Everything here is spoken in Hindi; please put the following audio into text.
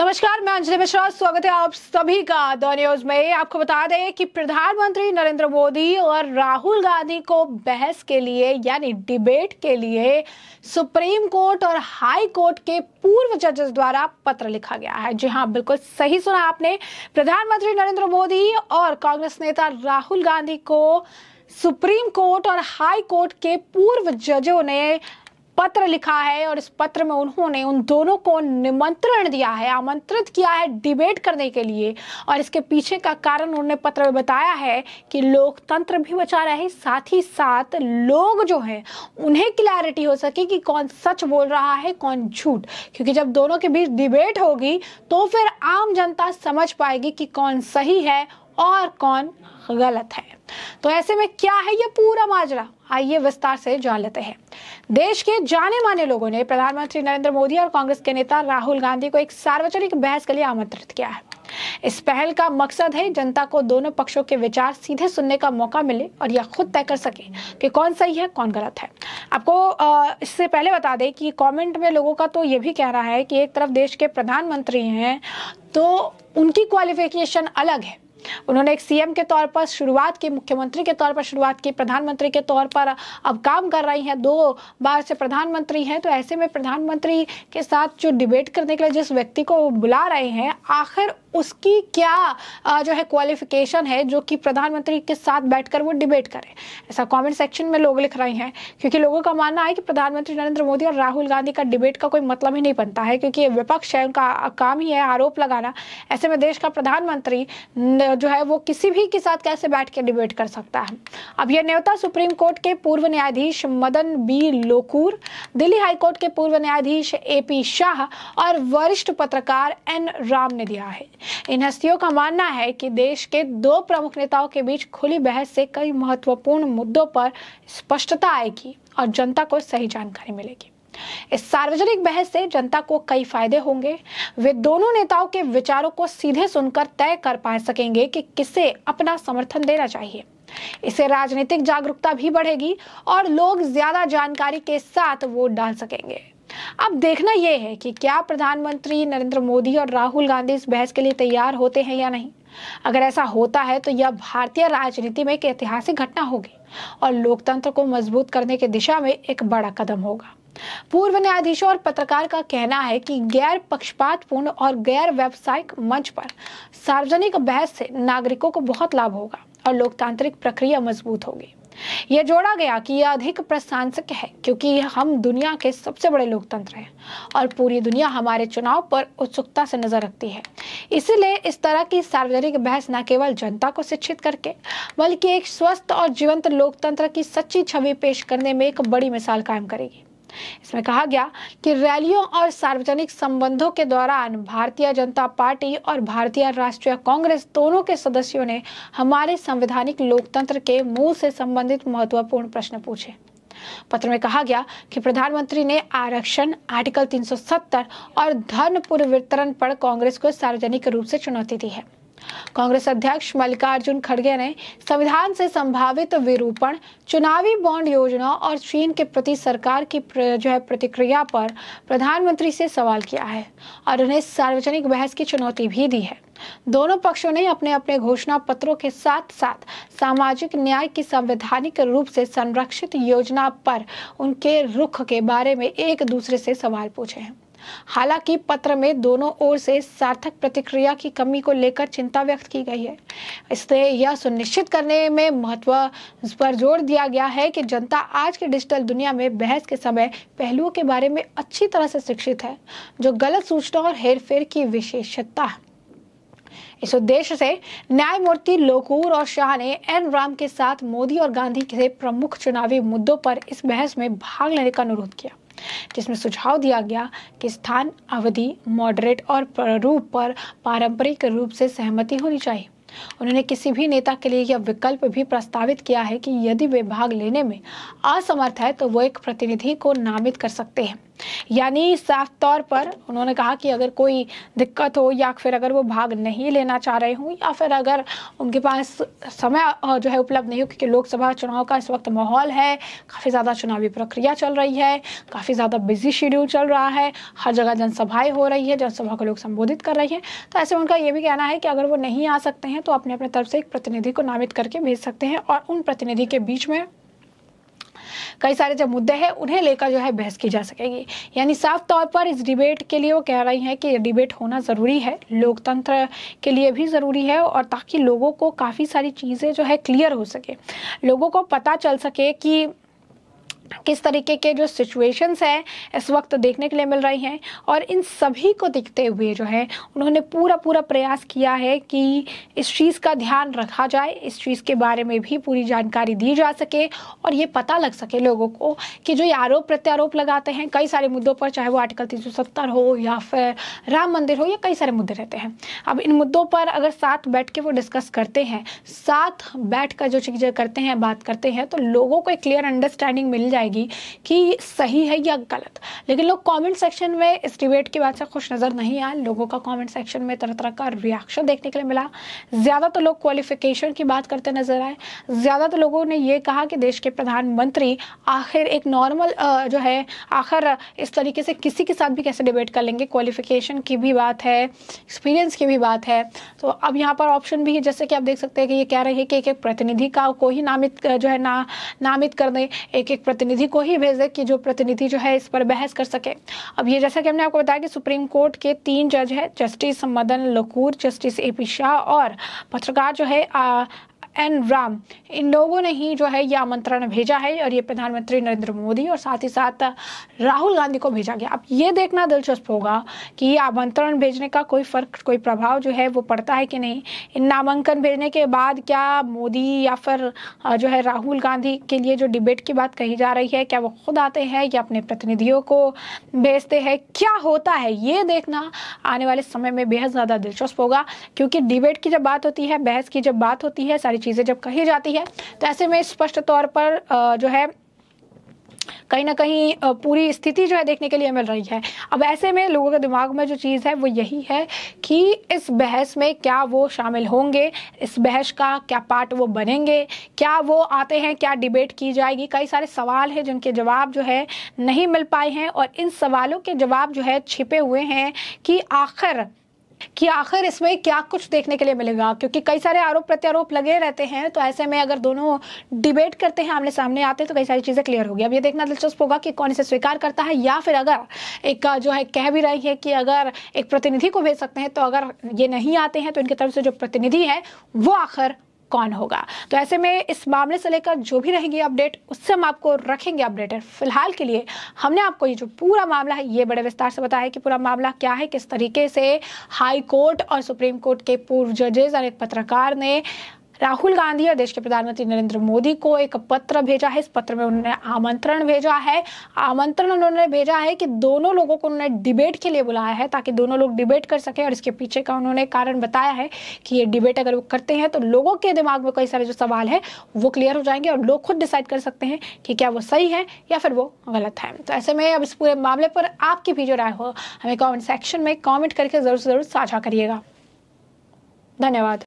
नमस्कार मैं अंजलि मिश्रा स्वागत है आप सभी का द न्यूज में आपको बता दें कि प्रधानमंत्री नरेंद्र मोदी और राहुल गांधी को बहस के लिए यानी डिबेट के लिए सुप्रीम कोर्ट और हाई कोर्ट के पूर्व जजेस द्वारा पत्र लिखा गया है जी हाँ बिल्कुल सही सुना आपने प्रधानमंत्री नरेंद्र मोदी और कांग्रेस नेता राहुल गांधी को सुप्रीम कोर्ट और हाई कोर्ट के पूर्व जजों ने पत्र लिखा है और इस पत्र में उन्होंने उन दोनों को निमंत्रण दिया है आमंत्रित किया है डिबेट करने के लिए और इसके पीछे का कारण उन्होंने पत्र में बताया है कि लोकतंत्र भी बचा रहे साथ ही साथ लोग जो हैं उन्हें क्लैरिटी हो सके कि कौन सच बोल रहा है कौन झूठ क्योंकि जब दोनों के बीच डिबेट होगी तो फिर आम जनता समझ पाएगी कि कौन सही है और कौन गलत है तो ऐसे में क्या है ये पूरा माजरा आइए विस्तार से जान लेते हैं देश के जाने माने लोगों ने प्रधानमंत्री नरेंद्र मोदी और कांग्रेस के नेता राहुल गांधी को एक सार्वजनिक बहस के लिए आमंत्रित किया है इस पहल का मकसद है जनता को दोनों पक्षों के विचार सीधे सुनने का मौका मिले और यह खुद तय कर सके कि कौन सही है कौन गलत है आपको इससे पहले बता दें कि कमेंट में लोगों का तो ये भी कह रहा है कि एक तरफ देश के प्रधानमंत्री हैं तो उनकी क्वालिफिकेशन अलग है उन्होंने एक सीएम के तौर पर शुरुआत की मुख्यमंत्री के तौर पर शुरुआत की प्रधानमंत्री के तौर पर अब काम कर रही हैं दो बार से प्रधानमंत्री हैं तो ऐसे में प्रधानमंत्री के साथ जो डिबेट करने के लिए जिस व्यक्ति को बुला रहे हैं आखिर उसकी क्या जो है क्वालिफिकेशन है जो कि प्रधानमंत्री के साथ बैठकर वो डिबेट करें ऐसा कमेंट सेक्शन में लोग लिख रहे हैं क्योंकि लोगों का मानना है कि प्रधानमंत्री नरेंद्र मोदी और राहुल गांधी का डिबेट का कोई मतलब ही नहीं बनता है क्योंकि विपक्ष है उनका काम ही है आरोप लगाना ऐसे में देश का प्रधानमंत्री जो है वो किसी भी के साथ कैसे बैठ के डिबेट कर सकता है अब यह न्योता सुप्रीम कोर्ट के पूर्व न्यायाधीश Madan B Lokur Delhi high court के पूर्व न्यायाधीश ए पी शाह और वरिष्ठ पत्रकार एन राम ने दिया है इन हस्तियों का मानना है कि देश के दो प्रमुख नेताओं के बीच खुली बहस से कई महत्वपूर्ण मुद्दों पर स्पष्टता आएगी और जनता को सही जानकारी मिलेगी इस सार्वजनिक बहस से जनता को कई फायदे होंगे वे दोनों नेताओं के विचारों को सीधे सुनकर तय कर पा सकेंगे कि किसे अपना समर्थन देना चाहिए इससे राजनीतिक जागरूकता भी बढ़ेगी और लोग ज्यादा जानकारी के साथ वोट डाल सकेंगे अब देखना यह है कि क्या प्रधानमंत्री नरेंद्र मोदी और राहुल गांधी इस बहस के लिए तैयार होते हैं या नहीं अगर ऐसा होता है तो यह भारतीय राजनीति में एक ऐतिहासिक घटना होगी और लोकतंत्र को मजबूत करने की दिशा में एक बड़ा कदम होगा पूर्व न्यायाधीशों और पत्रकार का कहना है कि गैर पक्षपातपूर्ण और गैर व्यावसायिक मंच पर सार्वजनिक बहस से नागरिकों को बहुत लाभ होगा और लोकतांत्रिक प्रक्रिया मजबूत होगी यह जोड़ा गया कि यह अधिक प्रशंसक है क्योंकि हम दुनिया के सबसे बड़े लोकतंत्र हैं और पूरी दुनिया हमारे चुनाव पर उत्सुकता से नजर रखती है इसलिए इस तरह की सार्वजनिक बहस न केवल जनता को शिक्षित करके बल्कि एक स्वस्थ और जीवंत लोकतंत्र की सच्ची छवि पेश करने में एक बड़ी मिसाल कायम करेगी इसमें कहा गया कि रैलियों और सार्वजनिक संबंधों के दौरान भारतीय जनता पार्टी और भारतीय राष्ट्रीय कांग्रेस दोनों के सदस्यों ने हमारे संवैधानिक लोकतंत्र के मूल से संबंधित महत्वपूर्ण प्रश्न पूछे पत्र में कहा गया कि प्रधानमंत्री ने आरक्षण आर्टिकल 370 और धन पुनर्वितरण पर कांग्रेस को सार्वजनिक रूप से चुनौती दी है कांग्रेस अध्यक्ष मल्लिकार्जुन खड़गे ने संविधान से संभावित विरूपण चुनावी बॉन्ड योजना और चीन के प्रति सरकार की जो है प्रतिक्रिया पर प्रधानमंत्री से सवाल किया है और उन्हें सार्वजनिक बहस की चुनौती भी दी है दोनों पक्षों ने अपने अपने घोषणा पत्रों के साथ साथ सामाजिक न्याय की संवैधानिक रूप से संरक्षित योजना पर उनके रुख के बारे में एक दूसरे से सवाल पूछे हैं हालांकि पत्र में दोनों ओर से सार्थक प्रतिक्रिया की कमी को लेकर चिंता व्यक्त की गई है इससे यह सुनिश्चित करने में महत्व पर जोर दिया गया है कि जनता आज के डिजिटल दुनिया में बहस के समय पहलुओं के बारे में अच्छी तरह से शिक्षित है जो गलत सूचना और हेरफेर की विशेषता है इस उद्देश्य से न्यायमूर्ति लोकूर और शाह ने एन राम के साथ मोदी और गांधी के प्रमुख चुनावी मुद्दों पर इस बहस में भाग लेने का अनुरोध किया जिसमें सुझाव दिया गया कि स्थान अवधि मॉडरेट और प्ररूप पर पारंपरिक रूप से सहमति होनी चाहिए उन्होंने किसी भी नेता के लिए यह विकल्प भी प्रस्तावित किया है कि यदि वे भाग लेने में असमर्थ है तो वो एक प्रतिनिधि को नामित कर सकते हैं यानी साफ तौर पर उन्होंने कहा कि अगर कोई दिक्कत हो या फिर अगर वो भाग नहीं लेना चाह रहे हों या फिर अगर उनके पास समय जो है उपलब्ध नहीं हो क्योंकि लोकसभा चुनाव का इस वक्त माहौल है काफ़ी ज़्यादा चुनावी प्रक्रिया चल रही है काफ़ी ज़्यादा बिजी शेड्यूल चल रहा है हर जगह जनसभाएं हो रही है जनसभा को लोग संबोधित कर रहे हैं तो ऐसे उनका ये भी कहना है कि अगर वो नहीं आ सकते हैं तो तो अपने अपने तरफ से एक प्रतिनिधि को नामित करके भेज सकते हैं और उन प्रतिनिधि के बीच में कई सारे जो मुद्दे हैं उन्हें लेकर जो है बहस की जा सकेगी यानी साफ तौर पर इस डिबेट के लिए वो कह रही हैं कि डिबेट होना ज़रूरी है लोकतंत्र के लिए भी ज़रूरी है और ताकि लोगों को काफ़ी सारी चीज़ें जो है क्लियर हो सके लोगों को पता चल सके कि किस तरीके के जो सिचुएशंस हैं इस वक्त देखने के लिए मिल रही हैं और इन सभी को देखते हुए जो है उन्होंने पूरा पूरा प्रयास किया है कि इस चीज़ का ध्यान रखा जाए इस चीज़ के बारे में भी पूरी जानकारी दी जा सके और ये पता लग सके लोगों को कि जो ये आरोप प्रत्यारोप लगाते हैं कई सारे मुद्दों पर चाहे वो आर्टिकल तीन हो या फिर राम मंदिर हो या कई सारे मुद्दे रहते हैं अब इन मुद्दों पर अगर साथ बैठ के वो डिस्कस करते हैं साथ बैठ कर जो चीज़ें करते हैं बात करते हैं तो लोगों को एक क्लियर अंडरस्टैंडिंग मिल जाए जाएगी कि सही है या गलत लेकिन लोग कमेंट सेक्शन में इस डिबेट की बात से खुश नज़र नहीं आए लोगों का कमेंट सेक्शन में तरह तरह का रिएक्शन देखने के लिए मिला ज़्यादा तो लोग क्वालिफिकेशन की बात करते नज़र आए ज़्यादा तो लोगों ने ये कहा कि देश के प्रधानमंत्री आखिर एक नॉर्मल जो है आखिर इस तरीके से किसी के साथ भी कैसे डिबेट कर लेंगे क्वालिफिकेशन की भी बात है एक्सपीरियंस की भी बात है तो अब यहाँ पर ऑप्शन भी है जैसे कि आप देख सकते हैं कि ये कह रहे हैं कि एक एक प्रतिनिधि का को ही नामित जो है ना नामित कर दें एक एक प्रतिनिधि प्रतिनिधि को ही भेज दे कि जो प्रतिनिधि जो है इस पर बहस कर सके अब ये जैसा कि हमने आपको बताया कि सुप्रीम कोर्ट के तीन जज हैं justice Madan Lokur justice A P Shah और पत्रकार जो है एन राम इन लोगों ने ही जो है यह आमंत्रण भेजा है और ये प्रधानमंत्री नरेंद्र मोदी और साथ ही साथ राहुल गांधी को भेजा गया अब ये देखना दिलचस्प होगा कि ये आमंत्रण भेजने का कोई फर्क कोई प्रभाव जो है वो पड़ता है कि नहीं इन नामांकन भेजने के बाद क्या मोदी या फिर जो है राहुल गांधी के लिए जो डिबेट की बात कही जा रही है क्या वो खुद आते हैं या अपने प्रतिनिधियों को भेजते हैं क्या होता है ये देखना आने वाले समय में बेहद ज़्यादा दिलचस्प होगा क्योंकि डिबेट की जब बात होती है बहस की जब बात होती है सारी चीज़ें जब कही जाती है तो ऐसे में स्पष्ट तौर पर जो है कहीं ना कहीं पूरी स्थिति जो है देखने के लिए मिल रही है अब ऐसे में लोगों के दिमाग में जो चीज़ है वो यही है कि इस बहस में क्या वो शामिल होंगे इस बहस का क्या पार्ट वो बनेंगे क्या वो आते हैं क्या डिबेट की जाएगी कई सारे सवाल हैं जिनके जवाब जो है नहीं मिल पाए हैं और इन सवालों के जवाब जो है छिपे हुए हैं कि आखिर कि आखिर इसमें क्या कुछ देखने के लिए मिलेगा क्योंकि कई सारे आरोप प्रत्यारोप लगे रहते हैं तो ऐसे में अगर दोनों डिबेट करते हैं आमने सामने आते हैं तो कई सारी चीज़ें क्लियर होगी अब ये देखना दिलचस्प होगा कि कौन इसे स्वीकार करता है या फिर अगर एक जो है कह भी रही है कि अगर एक प्रतिनिधि को भेज सकते हैं तो अगर ये नहीं आते हैं तो इनकी तरफ से जो प्रतिनिधि है वो आखिर कौन होगा तो ऐसे में इस मामले से लेकर जो भी रहेंगे अपडेट उससे हम आपको रखेंगे अपडेटेड फिलहाल के लिए हमने आपको ये जो पूरा मामला है ये बड़े विस्तार से बताया कि पूरा मामला क्या है किस तरीके से हाई कोर्ट और सुप्रीम कोर्ट के पूर्व जजेज और एक पत्रकार ने राहुल गांधी और देश के प्रधानमंत्री नरेंद्र मोदी को एक पत्र भेजा है इस पत्र में उन्होंने आमंत्रण भेजा है आमंत्रण उन्होंने भेजा है कि दोनों लोगों को उन्होंने डिबेट के लिए बुलाया है ताकि दोनों लोग डिबेट कर सके और इसके पीछे का उन्होंने कारण बताया है कि ये डिबेट अगर वो करते हैं तो लोगों के दिमाग में कई सारे जो सवाल है वो क्लियर हो जाएंगे और लोग खुद डिसाइड कर सकते हैं कि क्या वो सही है या फिर वो गलत है तो ऐसे में अब इस पूरे मामले पर आपकी भी जो राय हो हमें कॉमेंट सेक्शन में कॉमेंट करके ज़रूर से ज़रूर साझा करिएगा धन्यवाद